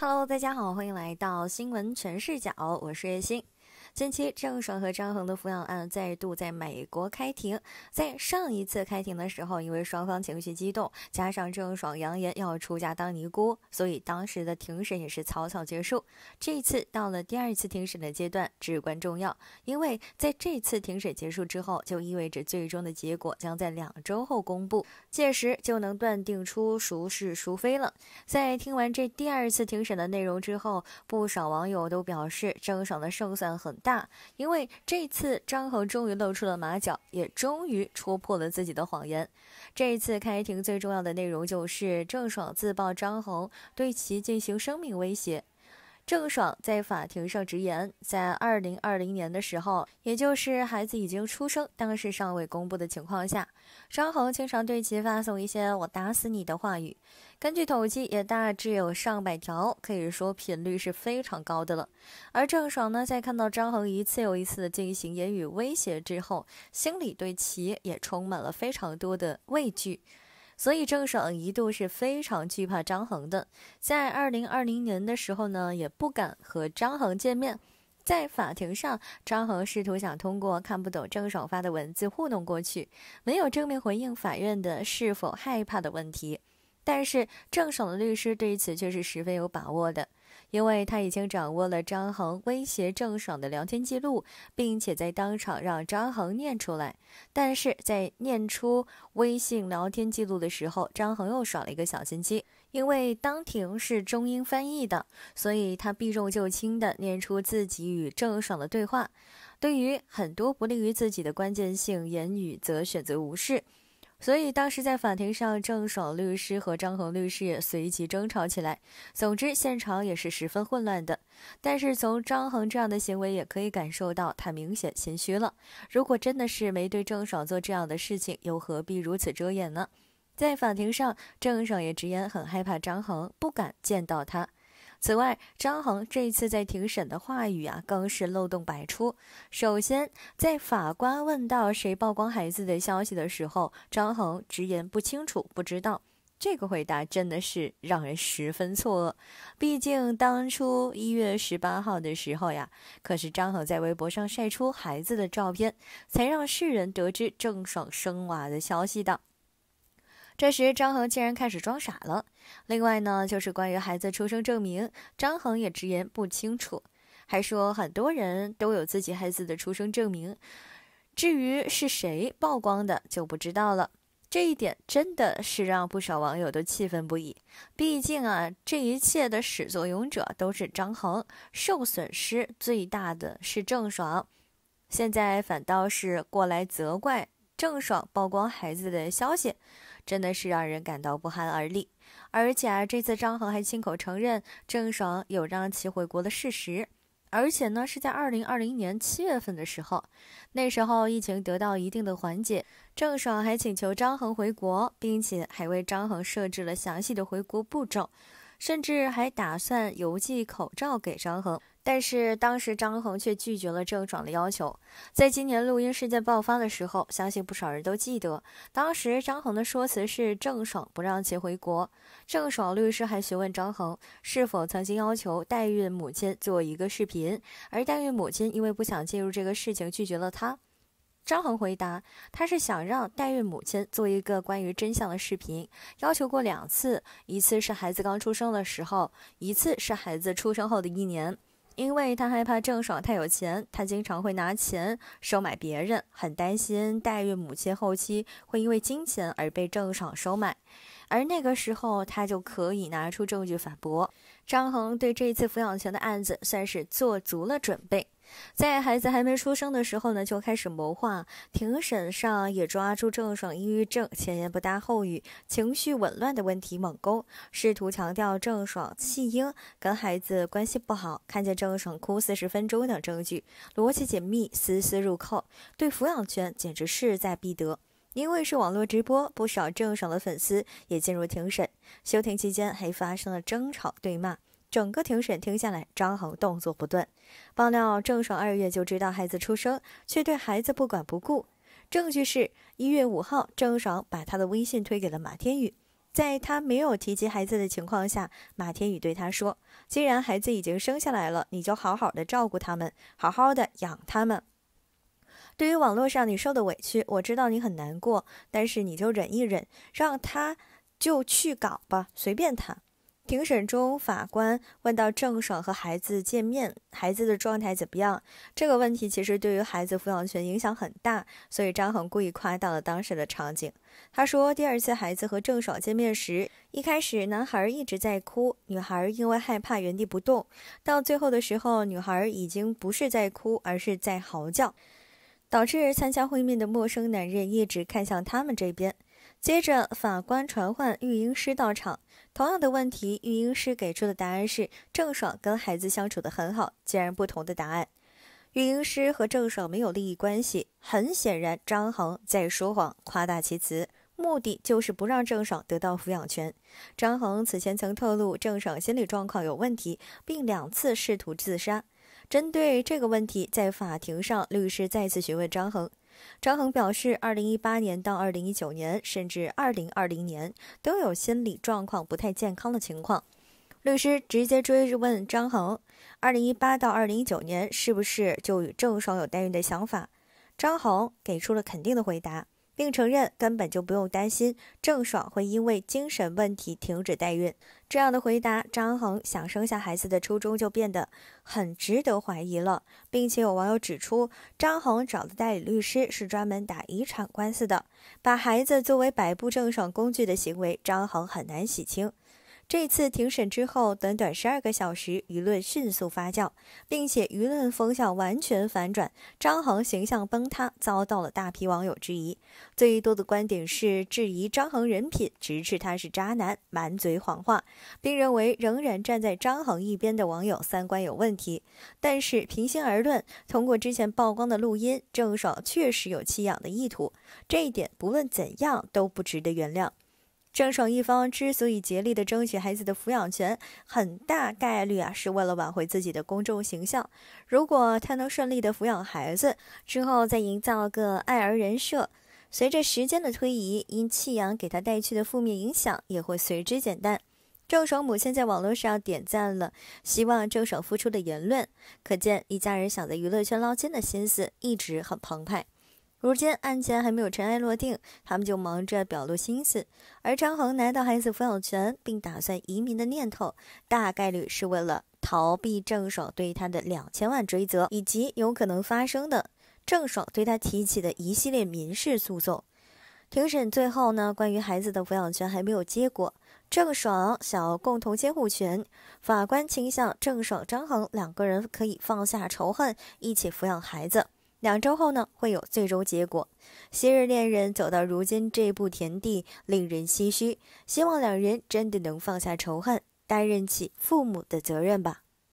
Hello，大家好，欢迎来到新闻全视角，我是月星。近期郑爽和张恒的抚养案再度在美国开庭。在上一次开庭的时候，因为双方情绪激动，加上郑爽扬言要出家当尼姑，所以当时的庭审也是草草结束。这一次到了第二次庭审的阶段，至关重要，因为在这次庭审结束之后，就意味着最终的结果将在两周后公布，届时就能断定出孰是孰非了。在听完这第二次庭审的内容之后，不少网友都表示郑爽的胜算很。大，因为这次张恒终于露出了马脚，也终于戳破了自己的谎言。这次开庭最重要的内容就是郑爽自曝张恒对其进行生命威胁。郑爽在法庭上直言，在二零二零年的时候，也就是孩子已经出生，当时尚未公布的情况下，张恒经常对其发送一些“我打死你”的话语。根据统计，也大致有上百条，可以说频率是非常高的了。而郑爽呢，在看到张恒一次又一次的进行言语威胁之后，心里对其也充满了非常多的畏惧。所以郑爽一度是非常惧怕张恒的，在二零二零年的时候呢，也不敢和张恒见面。在法庭上，张恒试图想通过看不懂郑爽发的文字糊弄过去，没有正面回应法院的是否害怕的问题。但是郑爽的律师对此却是十分有把握的，因为他已经掌握了张恒威胁郑爽的聊天记录，并且在当场让张恒念出来。但是在念出微信聊天记录的时候，张恒又耍了一个小心机，因为当庭是中英翻译的，所以他避重就轻的念出自己与郑爽的对话，对于很多不利于自己的关键性言语则选择无视。所以当时在法庭上，郑爽律师和张恒律师也随即争吵起来。总之，现场也是十分混乱的。但是从张恒这样的行为，也可以感受到他明显心虚了。如果真的是没对郑爽做这样的事情，又何必如此遮掩呢？在法庭上，郑爽也直言很害怕张恒，不敢见到他。此外，张恒这次在庭审的话语啊，更是漏洞百出。首先，在法官问到谁曝光孩子的消息的时候，张恒直言不清楚、不知道，这个回答真的是让人十分错愕。毕竟当初一月十八号的时候呀，可是张恒在微博上晒出孩子的照片，才让世人得知郑爽生娃的消息的。这时，张恒竟然开始装傻了。另外呢，就是关于孩子出生证明，张恒也直言不清楚，还说很多人都有自己孩子的出生证明，至于是谁曝光的就不知道了。这一点真的是让不少网友都气愤不已。毕竟啊，这一切的始作俑者都是张恒，受损失最大的是郑爽，现在反倒是过来责怪郑爽曝光孩子的消息，真的是让人感到不寒而栗。而且啊，这次张恒还亲口承认郑爽有让其回国的事实，而且呢，是在二零二零年七月份的时候，那时候疫情得到一定的缓解，郑爽还请求张恒回国，并且还为张恒设置了详细的回国步骤，甚至还打算邮寄口罩给张恒。但是当时张恒却拒绝了郑爽的要求。在今年录音事件爆发的时候，相信不少人都记得，当时张恒的说辞是郑爽不让其回国。郑爽律师还询问张恒是否曾经要求代孕母亲做一个视频，而代孕母亲因为不想介入这个事情，拒绝了他。张恒回答，他是想让代孕母亲做一个关于真相的视频，要求过两次，一次是孩子刚出生的时候，一次是孩子出生后的一年。因为他害怕郑爽太有钱，他经常会拿钱收买别人，很担心代孕母亲后期会因为金钱而被郑爽收买，而那个时候他就可以拿出证据反驳。张恒对这一次抚养权的案子算是做足了准备。在孩子还没出生的时候呢，就开始谋划。庭审上也抓住郑爽抑郁症、前言不搭后语、情绪紊乱的问题猛攻，试图强调郑爽弃婴、跟孩子关系不好、看见郑爽哭四十分钟等证据，逻辑紧密，丝丝入扣，对抚养权简直势在必得。因为是网络直播，不少郑爽的粉丝也进入庭审。休庭期间还发生了争吵、对骂。整个庭审听下来，张恒动作不断。爆料：郑爽二月就知道孩子出生，却对孩子不管不顾。证据是一月五号，郑爽把她的微信推给了马天宇，在她没有提及孩子的情况下，马天宇对她说：“既然孩子已经生下来了，你就好好的照顾他们，好好的养他们。对于网络上你受的委屈，我知道你很难过，但是你就忍一忍，让他就去搞吧，随便他。”庭审中，法官问到郑爽和孩子见面，孩子的状态怎么样？这个问题其实对于孩子抚养权影响很大，所以张恒故意夸大了当时的场景。他说，第二次孩子和郑爽见面时，一开始男孩一直在哭，女孩因为害怕原地不动，到最后的时候，女孩已经不是在哭，而是在嚎叫，导致参加会面的陌生男人一直看向他们这边。接着，法官传唤育婴师到场。同样的问题，育婴师给出的答案是郑爽跟孩子相处得很好。截然不同的答案。育婴师和郑爽没有利益关系。很显然，张恒在说谎，夸大其词，目的就是不让郑爽得到抚养权。张恒此前曾透露郑爽心理状况有问题，并两次试图自杀。针对这个问题，在法庭上，律师再次询问张恒。张恒表示，2018年到2019年，甚至2020年都有心理状况不太健康的情况。律师直接追问张恒，2018到2019年是不是就与郑爽有代孕的想法？张恒给出了肯定的回答。并承认根本就不用担心郑爽会因为精神问题停止代孕。这样的回答，张恒想生下孩子的初衷就变得很值得怀疑了。并且有网友指出，张恒找的代理律师是专门打遗产官司的，把孩子作为摆布郑爽工具的行为，张恒很难洗清。这次庭审之后，短短十二个小时，舆论迅速发酵，并且舆论风向完全反转，张恒形象崩塌，遭到了大批网友质疑。最多的观点是质疑张恒人品，直斥他是渣男，满嘴谎话，并认为仍然站在张恒一边的网友三观有问题。但是平心而论，通过之前曝光的录音，郑爽确实有弃养的意图，这一点不论怎样都不值得原谅。郑爽一方之所以竭力的争取孩子的抚养权，很大概率啊是为了挽回自己的公众形象。如果他能顺利的抚养孩子，之后再营造个爱儿人设，随着时间的推移，因弃养给他带去的负面影响也会随之减淡。郑爽母亲在网络上点赞了希望郑爽复出的言论，可见一家人想在娱乐圈捞金的心思一直很澎湃。如今案件还没有尘埃落定，他们就忙着表露心思。而张恒拿到孩子抚养权，并打算移民的念头，大概率是为了逃避郑爽对他的两千万追责，以及有可能发生的郑爽对他提起的一系列民事诉讼。庭审最后呢，关于孩子的抚养权还没有结果。郑爽想要共同监护权，法官倾向郑爽、张恒两个人可以放下仇恨，一起抚养孩子。两周后呢，会有最终结果。昔日恋人走到如今这步田地，令人唏嘘。希望两人真的能放下仇恨，担任起父母的责任吧。